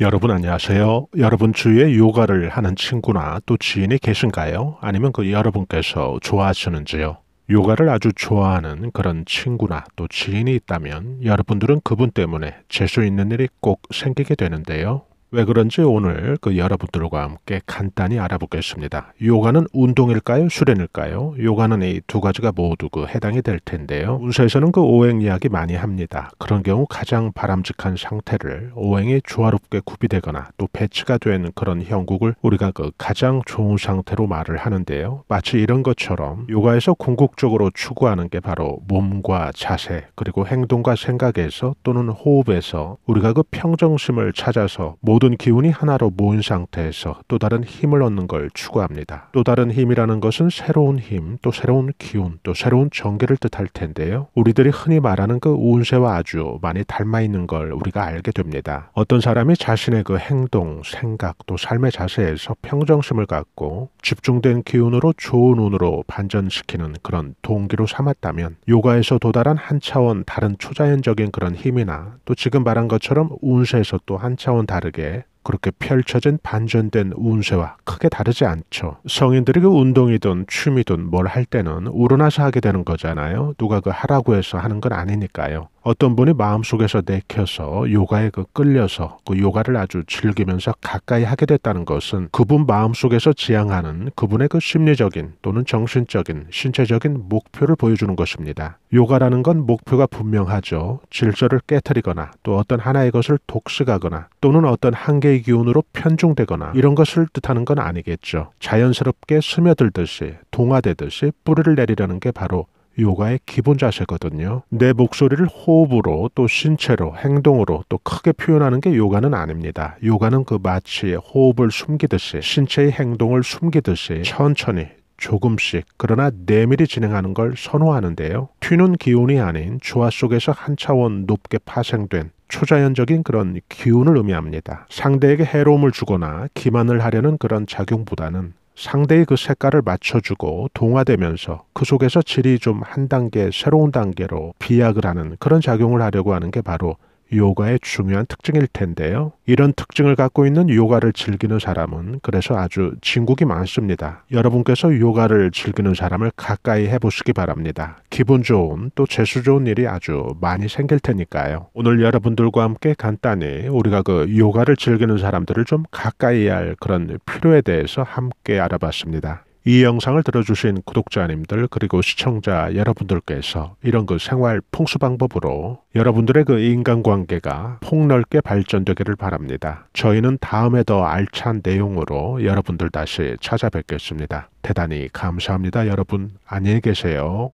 여러분 안녕하세요. 여러분 주위에 요가를 하는 친구나 또 지인이 계신가요? 아니면 그 여러분께서 좋아하시는지요? 요가를 아주 좋아하는 그런 친구나 또 지인이 있다면 여러분들은 그분 때문에 재수 있는 일이 꼭 생기게 되는데요. 왜 그런지 오늘 그 여러분들과 함께 간단히 알아보겠습니다. 요가는 운동일까요? 수련일까요? 요가는 이 두 가지가 모두 그 해당이 될 텐데요. 운세에서는 그 오행 이야기 많이 합니다. 그런 경우 가장 바람직한 상태를 오행이 조화롭게 구비되거나 또 배치가 되는 그런 형국을 우리가 그 가장 좋은 상태로 말을 하는데요. 마치 이런 것처럼 요가에서 궁극적으로 추구하는 게 바로 몸과 자세 그리고 행동과 생각에서 또는 호흡에서 우리가 그 평정심을 찾아서 모두 모든 기운이 하나로 모은 상태에서 또 다른 힘을 얻는 걸 추구합니다. 또 다른 힘이라는 것은 새로운 힘, 또 새로운 기운, 또 새로운 전개를 뜻할 텐데요. 우리들이 흔히 말하는 그 운세와 아주 많이 닮아 있는 걸 우리가 알게 됩니다. 어떤 사람이 자신의 그 행동, 생각, 또 삶의 자세에서 평정심을 갖고 집중된 기운으로 좋은 운으로 반전시키는 그런 동기로 삼았다면 요가에서 도달한 한 차원 다른 초자연적인 그런 힘이나 또 지금 말한 것처럼 운세에서 또 한 차원 다르게 그렇게 펼쳐진 반전된 운세와 크게 다르지 않죠. 성인들에게 그 운동이든 취미든뭘 할 때는 우러나서 하게 되는 거잖아요. 누가 그 하라고 해서 하는 건 아니니까요. 어떤 분이 마음속에서 내켜서 요가에 그 끌려서 그 요가를 아주 즐기면서 가까이 하게 됐다는 것은 그분 마음속에서 지향하는 그분의 그 심리적인 또는 정신적인 신체적인 목표를 보여주는 것입니다. 요가라는 건 목표가 분명하죠. 질서를 깨뜨리거나 또 어떤 하나의 것을 독식하거나 또는 어떤 한계의 기운으로 편중되거나 이런 것을 뜻하는 건 아니겠죠. 자연스럽게 스며들듯이 동화되듯이 뿌리를 내리려는 게 바로 요가의 기본 자세거든요. 내 목소리를 호흡으로 또 신체로 행동으로 또 크게 표현하는 게 요가는 아닙니다. 요가는 그 마치 호흡을 숨기듯이 신체의 행동을 숨기듯이 천천히 조금씩 그러나 내밀히 진행하는 걸 선호하는데요. 튀는 기운이 아닌 조화 속에서 한 차원 높게 파생된 초자연적인 그런 기운을 의미합니다. 상대에게 해로움을 주거나 기만을 하려는 그런 작용보다는 상대의 그 색깔을 맞춰주고 동화되면서 그 속에서 질이 좀 한 단계 새로운 단계로 비약을 하는 그런 작용을 하려고 하는 게 바로 요가의 중요한 특징일 텐데요. 이런 특징을 갖고 있는 요가를 즐기는 사람은 그래서 아주 진국이 많습니다. 여러분께서 요가를 즐기는 사람을 가까이 해보시기 바랍니다. 기분 좋은 또 재수 좋은 일이 아주 많이 생길 테니까요. 오늘 여러분들과 함께 간단히 우리가 그 요가를 즐기는 사람들을 좀 가까이 할 그런 필요에 대해서 함께 알아봤습니다. 이 영상을 들어주신 구독자님들 그리고 시청자 여러분들께서 이런 그 생활 풍수 방법으로 여러분들의 그 인간관계가 폭넓게 발전되기를 바랍니다. 저희는 다음에 더 알찬 내용으로 여러분들 다시 찾아뵙겠습니다. 대단히 감사합니다. 여러분 안녕히 계세요.